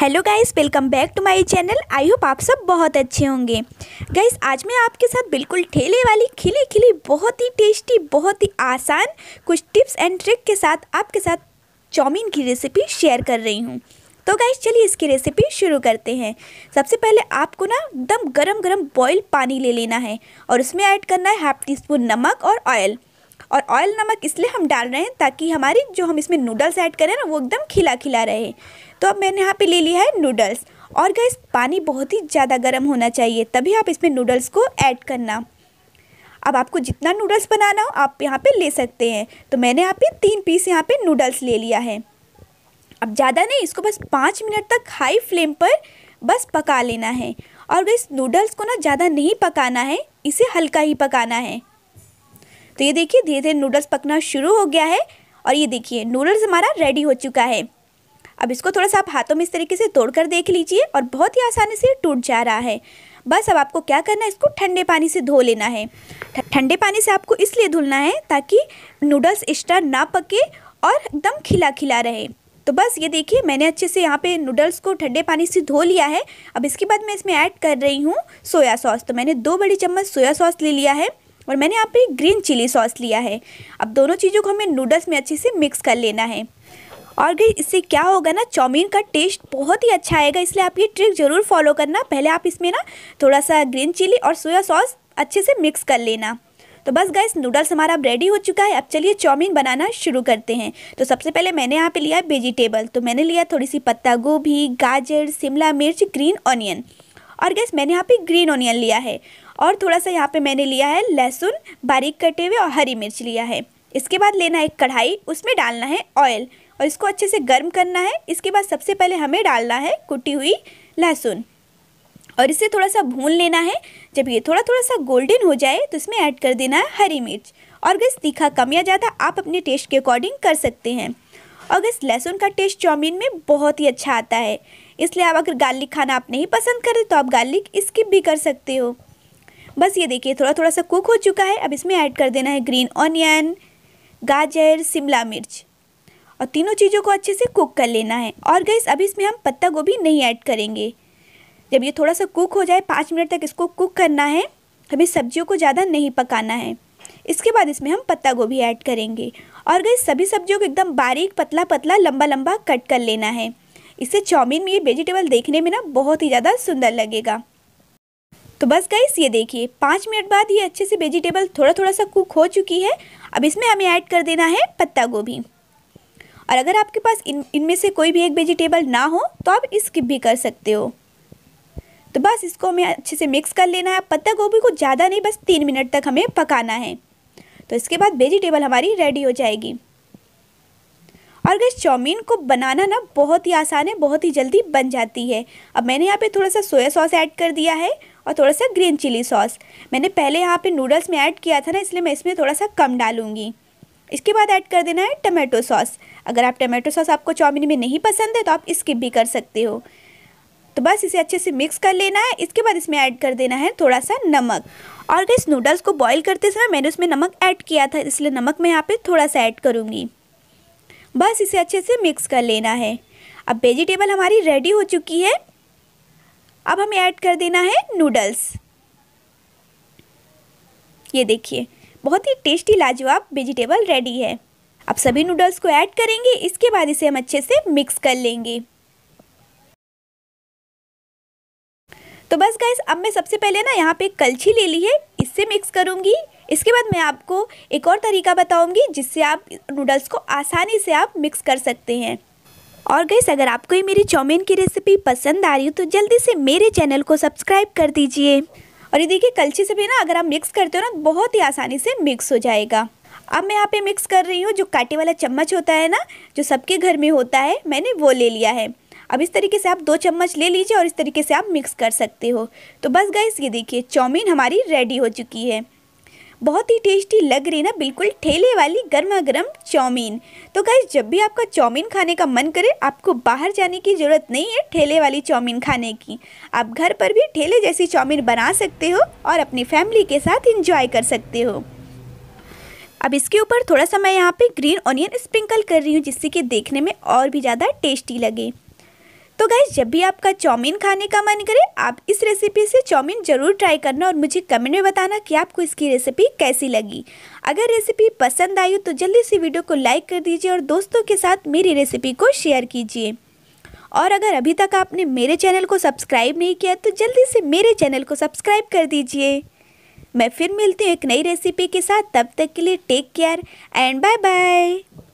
hello guys welcome back to my channel I hope आप सब बहुत अच्छे होंगे गाइस आज मैं आपके साथ बिल्कुल ठेले वाली खिली खिली बहुत ही टेस्टी बहुत ही आसान कुछ टिप्स एंड ट्रिक के साथ आपके साथ चाउमीन की रेसिपी शेयर कर रही हूँ तो गाइस चलिए इसकी रेसिपी शुरू करते हैं सबसे पहले आपको ना एकदम गरम गरम बॉयल पानी ले लेना है और उसमें ऐड करना है हाफ टी स्पून नमक और ऑयल और ऑयल नमक इसलिए हम डाल रहे हैं ताकि हमारी जो हम इसमें नूडल्स ऐड करें ना वो एकदम खिला खिला रहे तो अब मैंने यहाँ पे ले लिया है नूडल्स और गैस पानी बहुत ही ज़्यादा गर्म होना चाहिए तभी आप इसमें नूडल्स को ऐड करना अब आपको जितना नूडल्स बनाना हो आप यहाँ पर ले सकते हैं तो मैंने यहाँ पर तीन पीस यहाँ पर नूडल्स ले लिया है अब ज़्यादा नहीं इसको बस पाँच मिनट तक हाई फ्लेम पर बस पका लेना है और इस नूडल्स को ना ज़्यादा नहीं पकाना है इसे हल्का ही पकाना है तो ये देखिए धीरे धीरे नूडल्स पकना शुरू हो गया है और ये देखिए नूडल्स हमारा रेडी हो चुका है अब इसको थोड़ा सा आप हाथों में इस तरीके से तोड़कर देख लीजिए और बहुत ही आसानी से टूट जा रहा है बस अब आपको क्या करना है इसको ठंडे पानी से धो लेना है ठंडे पानी से आपको इसलिए धुलना है ताकि नूडल्स एक्स्ट्रा ना पके और एकदम खिला खिला रहे तो बस ये देखिए मैंने अच्छे से यहाँ पे नूडल्स को ठंडे पानी से धो लिया है अब इसके बाद मैं इसमें ऐड कर रही हूँ सोया सॉस तो मैंने दो बड़ी चम्मच सोया सॉस ले लिया है और मैंने यहाँ पे ग्रीन चिली सॉस लिया है अब दोनों चीज़ों को हमें नूडल्स में अच्छे से मिक्स कर लेना है और गई इससे क्या होगा ना चाउमीन का टेस्ट बहुत ही अच्छा आएगा इसलिए आप ये ट्रिक ज़रूर फॉलो करना पहले आप इसमें ना थोड़ा सा ग्रीन चिली और सोया सॉस अच्छे से मिक्स कर लेना तो बस गैस नूडल्स हमारा रेडी हो चुका है अब चलिए चाउमीन बनाना शुरू करते हैं तो सबसे पहले मैंने यहाँ पे लिया वेजिटेबल तो मैंने लिया थोड़ी सी पत्ता गोभी गाजर शिमला मिर्च ग्रीन ऑनियन और गैस मैंने यहाँ पे ग्रीन ऑनियन लिया है और थोड़ा सा यहाँ पे मैंने लिया है लहसुन बारीक कटे हुए और हरी मिर्च लिया है इसके बाद लेना है एक कढ़ाई उसमें डालना है ऑयल और इसको अच्छे से गर्म करना है इसके बाद सबसे पहले हमें डालना है कुटी हुई लहसुन और इसे थोड़ा सा भून लेना है जब ये थोड़ा थोड़ा सा गोल्डन हो जाए तो इसमें ऐड कर देना है हरी मिर्च और गैस तीखा कम या ज़्यादा आप अपने टेस्ट के अकॉर्डिंग कर सकते हैं और इस लहसुन का टेस्ट चाउमीन में बहुत ही अच्छा आता है इसलिए आप अगर गार्लिक खाना आप नहीं पसंद करें तो आप गार्लिक स्किप भी कर सकते हो बस ये देखिए थोड़ा थोड़ा सा कुक हो चुका है अब इसमें ऐड कर देना है ग्रीन ऑनियन गाजर शिमला मिर्च और तीनों चीज़ों को अच्छे से कुक कर लेना है और गैस अभी इसमें हम पत्ता गोभी नहीं ऐड करेंगे जब ये थोड़ा सा कुक हो जाए पाँच मिनट तक इसको कुक करना है हमें सब्जियों को ज़्यादा नहीं पकाना है इसके बाद इसमें हम पत्ता गोभी ऐड करेंगे और गई सभी सब्जियों को एकदम बारीक पतला पतला लंबा लंबा कट कर लेना है इससे चाउमीन में ये वेजिटेबल देखने में ना बहुत ही ज़्यादा सुंदर लगेगा तो बस गई ये देखिए पाँच मिनट बाद ये अच्छे से वेजिटेबल थोड़ा थोड़ा सा कुक हो चुकी है अब इसमें हमें ऐड कर देना है पत्ता गोभी और अगर आपके पास इन इनमें से कोई भी एक वेजिटेबल ना हो तो आप स्किप भी कर सकते हो तो बस इसको हमें अच्छे से मिक्स कर लेना है पत्ता गोभी को ज़्यादा नहीं बस तीन मिनट तक हमें पकाना है तो इसके बाद वेजिटेबल हमारी रेडी हो जाएगी और गैस चाउमीन को बनाना ना बहुत ही आसान है बहुत ही जल्दी बन जाती है अब मैंने यहाँ पे थोड़ा सा सोया सॉस ऐड कर दिया है और थोड़ा सा ग्रीन चिली सॉस मैंने पहले यहाँ पे नूडल्स में ऐड किया था ना इसलिए मैं इसमें थोड़ा सा कम डालूंगी इसके बाद ऐड कर देना है टमाटो सॉस अगर आप टमाटो सॉस आपको चाउमीन में नहीं पसंद है तो आप स्किप भी कर सकते हो तो बस इसे अच्छे से मिक्स कर लेना है इसके बाद इसमें ऐड कर देना है थोड़ा सा नमक और इस नूडल्स को बॉईल करते समय मैंने उसमें नमक ऐड किया था इसलिए नमक मैं यहाँ पे थोड़ा सा ऐड करूँगी बस इसे अच्छे से मिक्स कर लेना है अब वेजिटेबल हमारी रेडी हो चुकी है अब हमें ऐड कर देना है नूडल्स ये देखिए बहुत ही टेस्टी लाजवाब वेजिटेबल रेडी है अब सभी नूडल्स को ऐड करेंगे इसके बाद इसे हम अच्छे से मिक्स कर लेंगे तो बस गाइस अब मैं सबसे पहले ना यहाँ पे कलछी ले ली है इससे मिक्स करूँगी इसके बाद मैं आपको एक और तरीका बताऊँगी जिससे आप नूडल्स को आसानी से आप मिक्स कर सकते हैं और गैस अगर आपको ये मेरी चाउमीन की रेसिपी पसंद आ रही हो तो जल्दी से मेरे चैनल को सब्सक्राइब कर दीजिए और ये देखिए कलछी से भी ना अगर आप मिक्स करते हो ना बहुत ही आसानी से मिक्स हो जाएगा अब मैं यहाँ पे मिक्स कर रही हूँ जो कांटे वाला चम्मच होता है ना जो सबके घर में होता है मैंने वो ले लिया है अब इस तरीके से आप दो चम्मच ले लीजिए और इस तरीके से आप मिक्स कर सकते हो तो बस गैस ये देखिए चाउमीन हमारी रेडी हो चुकी है बहुत ही टेस्टी लग रही ना बिल्कुल ठेले वाली गर्मा गर्म चाउमीन तो गैस जब भी आपका चाउमीन खाने का मन करे आपको बाहर जाने की ज़रूरत नहीं है ठेले वाली चाउमीन खाने की आप घर पर भी ठेले जैसी चाउमीन बना सकते हो और अपनी फैमिली के साथ इंजॉय कर सकते हो अब इसके ऊपर थोड़ा सा मैं यहाँ पे ग्रीन ऑनियन स्प्रिंकल कर रही हूँ जिससे कि देखने में और भी ज़्यादा टेस्टी लगे तो गाइज जब भी आपका चाउमीन खाने का मन करे आप इस रेसिपी से चाउमीन ज़रूर ट्राई करना और मुझे कमेंट में बताना कि आपको इसकी रेसिपी कैसी लगी अगर रेसिपी पसंद आई हो तो जल्दी से वीडियो को लाइक कर दीजिए और दोस्तों के साथ मेरी रेसिपी को शेयर कीजिए और अगर अभी तक आपने मेरे चैनल को सब्सक्राइब नहीं किया तो जल्दी से मेरे चैनल को सब्सक्राइब कर दीजिए मैं फिर मिलती हूँ एक नई रेसिपी के साथ तब तक के लिए take care and bye bye